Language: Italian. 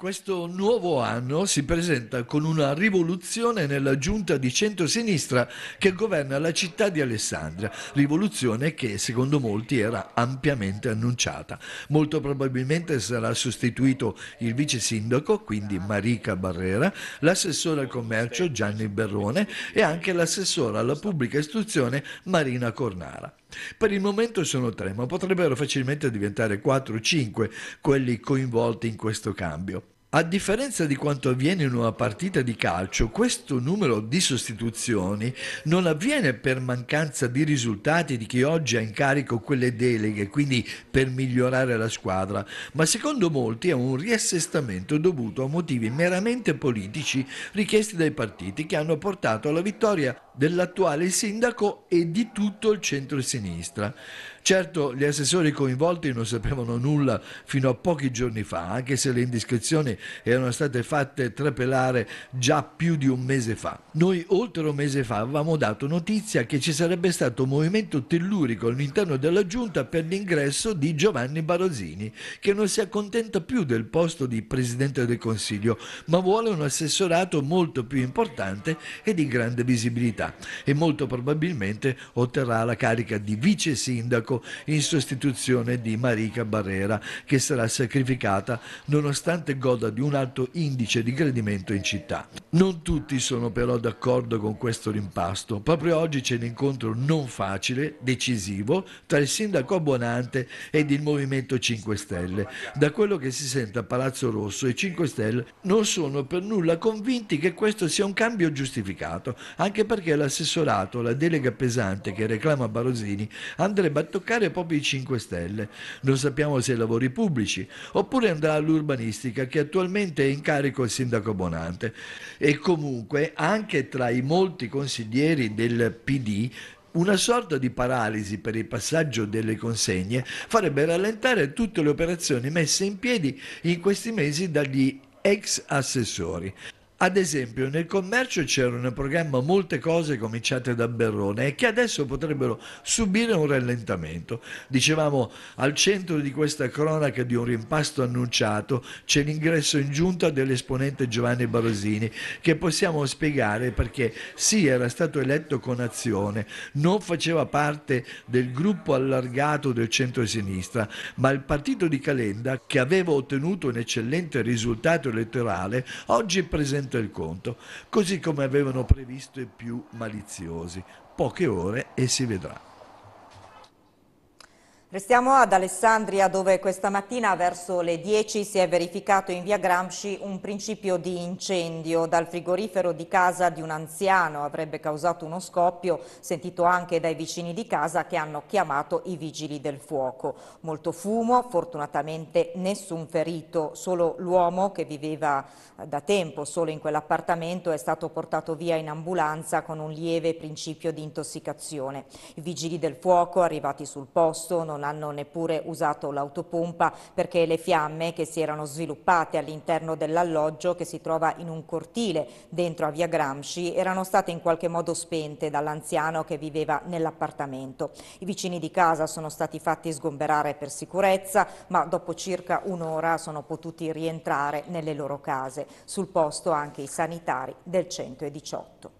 Questo nuovo anno si presenta con una rivoluzione nella giunta di centrosinistra che governa la città di Alessandria, rivoluzione che secondo molti era ampiamente annunciata. Molto probabilmente sarà sostituito il vice sindaco, quindi Marica Barrera, l'assessore al commercio Gianni Berrone e anche l'assessora alla pubblica istruzione Marina Cornara. Per il momento sono tre, ma potrebbero facilmente diventare 4 o 5 quelli coinvolti in questo cambio. A differenza di quanto avviene in una partita di calcio, questo numero di sostituzioni non avviene per mancanza di risultati di chi oggi ha in carico quelle deleghe, quindi per migliorare la squadra, ma secondo molti è un riassestamento dovuto a motivi meramente politici richiesti dai partiti che hanno portato alla vittoria dell'attuale sindaco e di tutto il centro-sinistra. Certo, gli assessori coinvolti non sapevano nulla fino a pochi giorni fa, anche se le indiscrezioni erano state fatte trapelare già più di un mese fa. Noi, oltre un mese fa, avevamo dato notizia che ci sarebbe stato un movimento tellurico all'interno della giunta per l'ingresso di Giovanni Barozini, che non si accontenta più del posto di presidente del Consiglio, ma vuole un assessorato molto più importante e di grande visibilità e molto probabilmente otterrà la carica di vice sindaco in sostituzione di Marica Barrera che sarà sacrificata nonostante goda di un alto indice di gradimento in città. Non tutti sono però d'accordo con questo rimpasto. Proprio oggi c'è un incontro non facile, decisivo, tra il sindaco abbonante ed il Movimento 5 Stelle. Da quello che si sente a Palazzo Rosso i 5 Stelle non sono per nulla convinti che questo sia un cambio giustificato, anche perché l'assessorato, la delega pesante che reclama Barosini, andrebbe a toccare toccare proprio i 5 Stelle. Non sappiamo se ai lavori pubblici oppure andrà all'urbanistica che attualmente è in carico il sindaco Bonante. E comunque anche tra i molti consiglieri del PD una sorta di paralisi per il passaggio delle consegne farebbe rallentare tutte le operazioni messe in piedi in questi mesi dagli ex assessori. Ad esempio, nel commercio c'erano in programma molte cose cominciate da Berrone e che adesso potrebbero subire un rallentamento. Dicevamo, al centro di questa cronaca di un rimpasto annunciato c'è l'ingresso in giunta dell'esponente Giovanni Barosini, che possiamo spiegare perché sì, era stato eletto con azione, non faceva parte del gruppo allargato del centro-sinistra, ma il partito di Calenda, che aveva ottenuto un eccellente risultato elettorale, oggi presentava smentito il conto, così come avevano previsto i più maliziosi. Poche ore e si vedrà. Restiamo ad Alessandria dove questa mattina verso le 10 si è verificato in via Gramsci un principio di incendio dal frigorifero di casa di un anziano avrebbe causato uno scoppio sentito anche dai vicini di casa che hanno chiamato i vigili del fuoco. Molto fumo, fortunatamente nessun ferito, solo l'uomo che viveva eh, da tempo solo in quell'appartamento è stato portato via in ambulanza con un lieve principio di intossicazione. I vigili del fuoco arrivati sul posto non non hanno neppure usato l'autopompa perché le fiamme che si erano sviluppate all'interno dell'alloggio che si trova in un cortile dentro a via Gramsci erano state in qualche modo spente dall'anziano che viveva nell'appartamento. I vicini di casa sono stati fatti sgomberare per sicurezza ma dopo circa un'ora sono potuti rientrare nelle loro case. Sul posto anche i sanitari del 118.